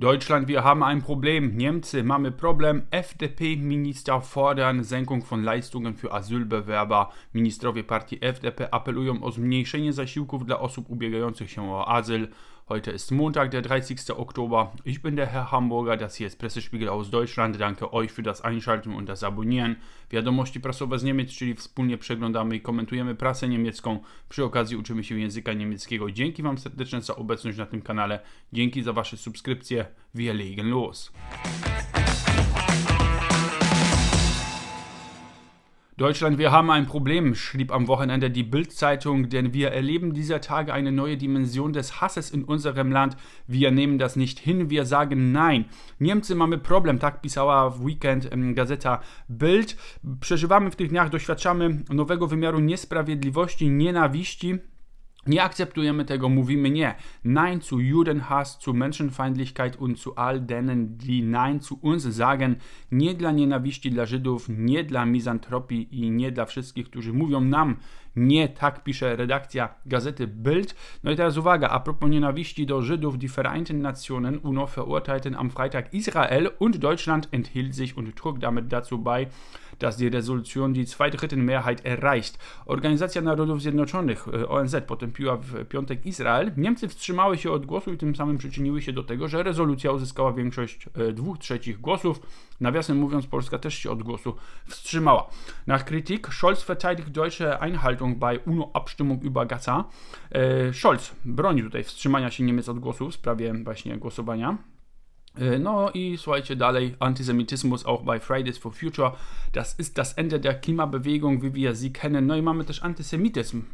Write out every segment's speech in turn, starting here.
Deutschland, wir haben ein Problem. Niemcy, mamy problem. FDP-Minister fordern Senkung von Leistungen für Asylbewerber. Ministrowie partii FDP apelują o zmniejszenie zasiłków dla osób ubiegających się o azyl. Heute ist Montag, der 30. Oktober. Ich bin der Herr Hamburger, das hier ist Pressespiegel aus Deutschland. Danke Euch für das Einschalten und das Abonnieren. Wiadomości prasowe z Niemiec, czyli wspólnie przeglądamy i komentujemy prasę niemiecką. Przy okazji uczymy się języka niemieckiego. Dzięki Wam serdecznie za obecność na tym kanale. Dzięki za Wasze subskrypcje. Wir legen los. Deutschland, wir haben ein Problem, schrieb am Wochenende die Bild-Zeitung, denn wir erleben dieser Tage eine neue Dimension des Hasses in unserem Land. Wir nehmen das nicht hin, wir sagen nein. Niemcy mamy problem, tak pisała w weekend gazeta Bild. Przeżywamy w tych dniach, doświadczamy nowego wymiaru niesprawiedliwości, nienawiści, Nie akceptujemy tego, mówimy nie. Nein zu Judenhass, zu Menschenfeindlichkeit und zu all denen, die Nein zu uns sagen. Nie dla nienawiści dla Żydów, nie dla mizantropii i nie dla wszystkich, którzy mówią nam nie, tak pisze redakcja gazety Bild. No i teraz uwaga, a propos nienawiści do Żydów, die Vereinten Nationen UNO verurteilten am Freitag Israel und Deutschland enthielt sich und trug damit dazu bei, dass die Resolution die Zweidrittelmehrheit erreicht. Organizacja Narodów Zjednoczonych, e, ONZ, potem wystąpiła w piątek Izrael, Niemcy wstrzymały się od głosu i tym samym przyczyniły się do tego, że rezolucja uzyskała większość e, dwóch trzecich głosów. Nawiasem mówiąc, Polska też się od głosu wstrzymała. Nach Kritik Scholz verteidigt deutsche Einhaltung bei UNO-Abstimmung über Gaza. E, Scholz broni tutaj wstrzymania się Niemiec od głosu w sprawie właśnie głosowania Äh, no i słuchajcie dalej, Antisemitismus auch bei Fridays for Future. Das ist das Ende der Klimabewegung, wie wir sie kennen. No i mamy też antysemityzm äh,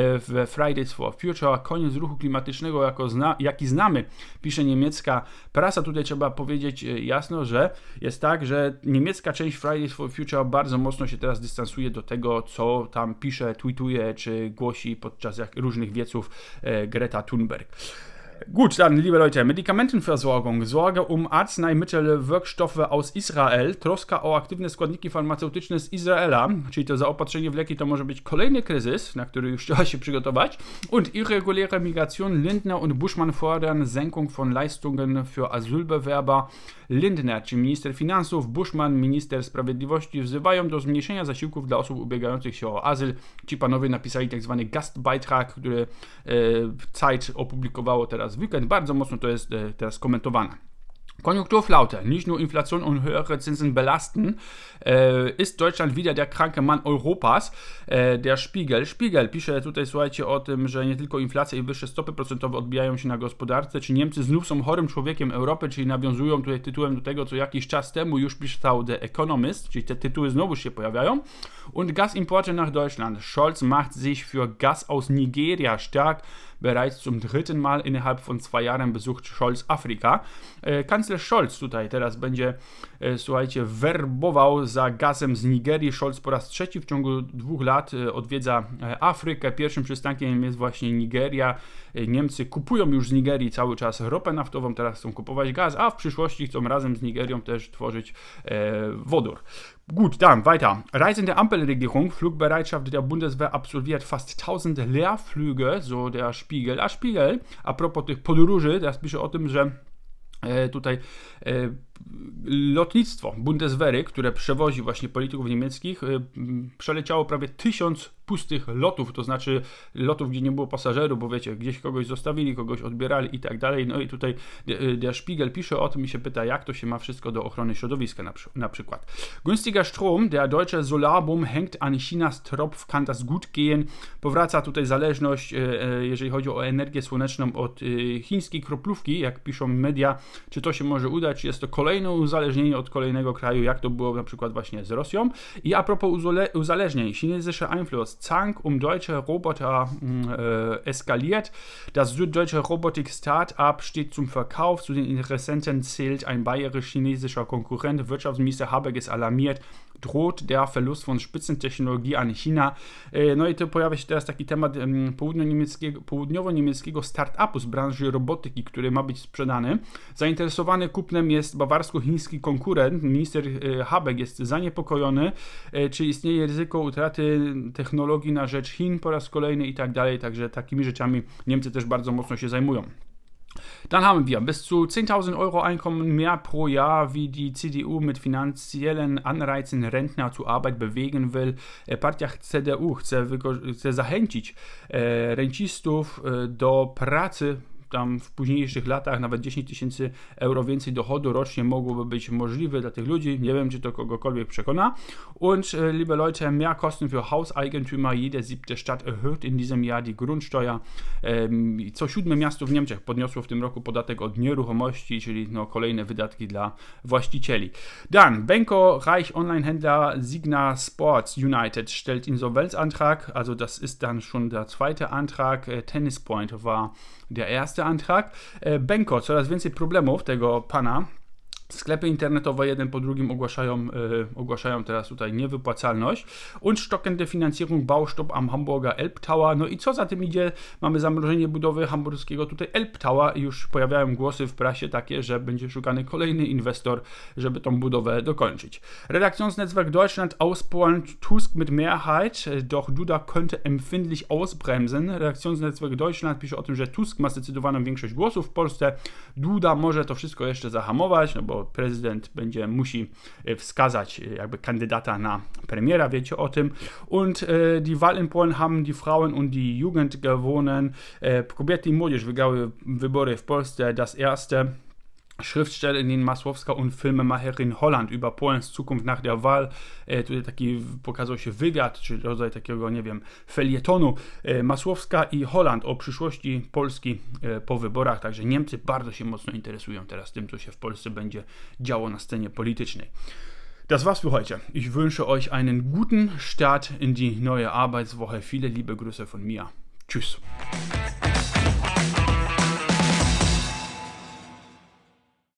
w Fridays for Future, koniec ruchu klimatycznego, jako zna, jaki znamy, pisze niemiecka prasa. Tutaj trzeba powiedzieć äh, jasno, że jest tak, że niemiecka część Fridays for Future bardzo mocno się teraz dystansuje do tego, co tam pisze, tweetuje czy głosi podczas różnych wieców Greta Thunberg. Gut, dann, liebe Leute, Medikamentenversorgung, Sorge um Arzneimittel, Wirkstoffe aus Israel, troska o aktywne składniki farmaceutyczne z Izraela, czyli to zaopatrzenie w leki to może być kolejny kryzys, na który już trzeba się przygotować. Und irreguläre Migration, Lindner und Buschmann fordern Senkung von Leistungen für Asylbewerber. Lindner, czy minister finansów, Buschmann, minister sprawiedliwości wzywają do zmniejszenia zasiłków dla osób ubiegających się o azyl. Ci panowie napisali tak zwany Gastbeitrag, który e, Zeit opublikowało teraz teraz weekend bardzo mocno to jest teraz äh, komentowane. Konjunkturflaute, nicht nur Inflation und höhere Zinsen belasten, äh, ist Deutschland wieder der kranke Mann Europas. Äh, der Spiegel, Spiegel pisze tutaj, słuchajcie, o tym, że nie tylko inflacja i wyższe stopy procentowe odbijają się na gospodarce, czy Niemcy znów są chorym człowiekiem Europy, czyli nawiązują tutaj tytułem do tego, co jakiś czas temu już pisał The Economist, czyli te tytuły znowu się pojawiają. Und Gasimporte nach Deutschland. Scholz macht sich für Gas aus Nigeria stark. Bereits zum dritten Mal innerhalb von zwei Jahren besucht Scholz Afrika. Äh, Kanclerz Scholz tutaj teraz będzie, e, słuchajcie, werbował za gazem z Nigerii. Scholz po raz trzeci w ciągu dwóch lat e, odwiedza e, Afrykę. Pierwszym przystankiem jest właśnie Nigeria. Niemcy kupują już z Nigerii cały czas ropę naftową, teraz chcą kupować gaz, a w przyszłości chcą razem z Nigerią też tworzyć e, wodór. Gut, dann weiter. Reisende Ampelregierung, Flugbereitschaft der Bundeswehr absolviert fast 1000 Leerflüge, so der Spiegel, a Spiegel a propos tych podróży, teraz pisze o tym, że e, tutaj e, lotnictwo Bundeswehry, które przewozi właśnie polityków niemieckich, y, przeleciało prawie tysiąc pustych lotów, to znaczy lotów, gdzie nie było pasażerów, bo wiecie, gdzieś kogoś zostawili, kogoś odbierali i tak dalej. No i tutaj y, Der Spiegel pisze o tym i się pyta, jak to się ma wszystko do ochrony środowiska na, na przykład. Günstiger Strom, der deutsche Solarbum hängt an Chinas Tropf, kann das gut gehen. Powraca tutaj zależność, y, jeżeli chodzi o energię słoneczną od chińskiej kroplówki, jak piszą media. Czy to się może udać? Jest to kolejne kolejne uzależnienie od kolejnego kraju, jak to było na przykład właśnie z Rosją. I a propos uzależnień, chinesischer Einfluss, Zank um deutsche Roboter mm, äh, eskaliert, das süddeutsche Robotik-Startup steht zum Verkauf, zu den Interessenten zählt ein bayerisch-chinesischer Konkurrent, Wirtschaftsminister Habeck ist alarmiert, droht der Verlust von Spitzentechnologii an China. E, no i tu pojawia się teraz taki temat południowo niemieckiego południowo-niemieckiego startupu z branży robotyki, który ma być sprzedany. Zainteresowany kupnem jest bawarsko-chiński konkurent. Minister e, Habeck jest zaniepokojony, e, czy istnieje ryzyko utraty technologii na rzecz Chin po raz kolejny i tak dalej. Także takimi rzeczami Niemcy też bardzo mocno się zajmują. Dann haben wir bis zu 10.000 Euro Einkommen mehr pro Jahr, wie die CDU mit finanziellen Anreizen Rentner zur Arbeit bewegen will. Äh, Partia CDU chce, chce zachęcić äh, rencistów äh, do pracy tam w późniejszych latach nawet 10 tysięcy euro więcej dochodu rocznie mogłoby być możliwe dla tych ludzi. Nie wiem, czy to kogokolwiek przekona. Und e, liebe Leute, mehr Kosten für Hauseigentümer. Jede siebte Stadt erhöht in diesem Jahr die Grundsteuer. co siódme miasto w Niemczech podniosło w tym roku podatek od nieruchomości, czyli no, kolejne wydatki dla właścicieli. Dann, Benko Reich Onlinehändler Signa Sports United stellt Insolvenzantrag. Also das ist dann schon der zweite Antrag. Äh, Tennis Point war der erste. Antrag. E, Benko, coraz więcej problemów tego pana, Sklepy internetowe jeden po drugim ogłaszają, e, ogłaszają teraz tutaj niewypłacalność. Und stocken der Finanzierung Baustopp am Hamburger Elbtower. No i co za tym idzie? Mamy zamrożenie budowy hamburskiego tutaj Elbtower. Już pojawiają głosy w prasie takie, że będzie szukany kolejny inwestor, żeby tą budowę dokończyć. Redaktionsnetzwerk Deutschland auspolant Tusk mit Mehrheit, doch Duda könnte empfindlich ausbremsen. Redaktionsnetzwerk Deutschland pisze o tym, że Tusk ma zdecydowaną większość głosów w Polsce. Duda może to wszystko jeszcze zahamować, no bo to prezydent będzie musi e, wskazać e, jakby na Premiera, wiecie o tym. Und äh, die Wahl in Polen haben die Frauen und die Jugend gewonnen. Äh, kobiety i młodzież wygrały wybory w Polsce, das erste. Schriftstellerin Masłowska und Filmemacherin Holland über Polens Zukunft nach der Wahl. E, tutaj taki pokazał się wywiad, czy rodzaj takiego, nie wiem, felietonu. E, Masłowska i Holland o przyszłości Polski e, po wyborach. Także Niemcy bardzo się mocno interesują teraz tym, co się w Polsce będzie działo na scenie politycznej. Das war's für heute. Ich wünsche euch einen guten Start in die neue Arbeitswoche. Viele liebe Grüße von mir. Tschüss.